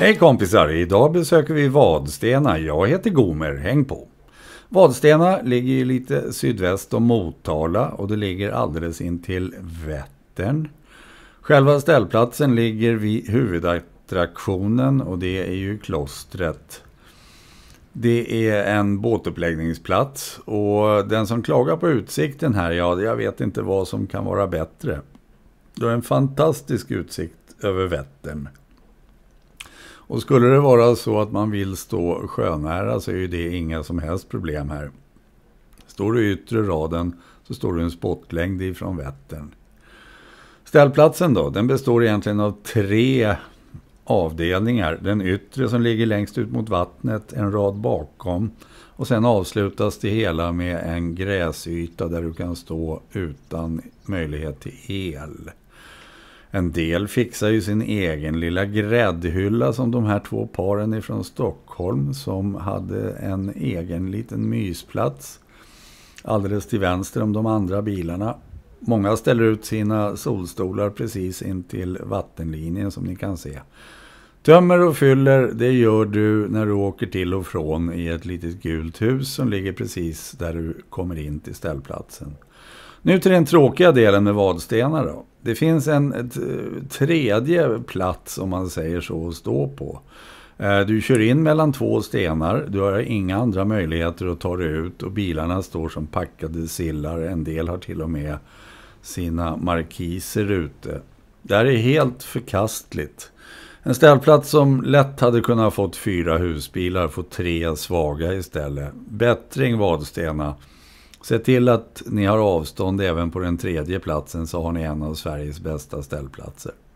Hej kompisar! Idag besöker vi Vadstena. Jag heter Gomer. Häng på! Vadstena ligger lite sydväst om Motala och det ligger alldeles intill Vättern. Själva ställplatsen ligger vid huvudattraktionen och det är ju klostret. Det är en båtuppläggningsplats och den som klagar på utsikten här, ja, jag vet inte vad som kan vara bättre. Du har en fantastisk utsikt över Vättern. Och skulle det vara så att man vill stå sjönära så är ju det inga som helst problem här. Står du i yttre raden så står du en spottlängd ifrån Vättern. Ställplatsen då, den består egentligen av tre avdelningar. Den yttre som ligger längst ut mot vattnet, en rad bakom. Och sen avslutas det hela med en gräsyta där du kan stå utan möjlighet till el. En del fixar ju sin egen lilla gräddhylla som de här två paren ifrån Stockholm som hade en egen liten mysplats alldeles till vänster om de andra bilarna. Många ställer ut sina solstolar precis intill vattenlinjen som ni kan se. Tömmer och fyller, det gör du när du åker till och från i ett litet gult hus som ligger precis där du kommer in till ställplatsen. Nu till den tråkiga delen med vadstenar då. Det finns en eh, tredje plats, om man säger så, att stå på. Eh, du kör in mellan två stenar, du har inga andra möjligheter att ta dig ut och bilarna står som packade sillar. En del har till och med sina markiser ute. Det här är helt förkastligt. En ställplats som lätt hade kunnat fått fyra husbilar får tre svaga istället. Bättring Vadstena. Se till att ni har avstånd även på den tredje platsen så har ni en av Sveriges bästa ställplatser.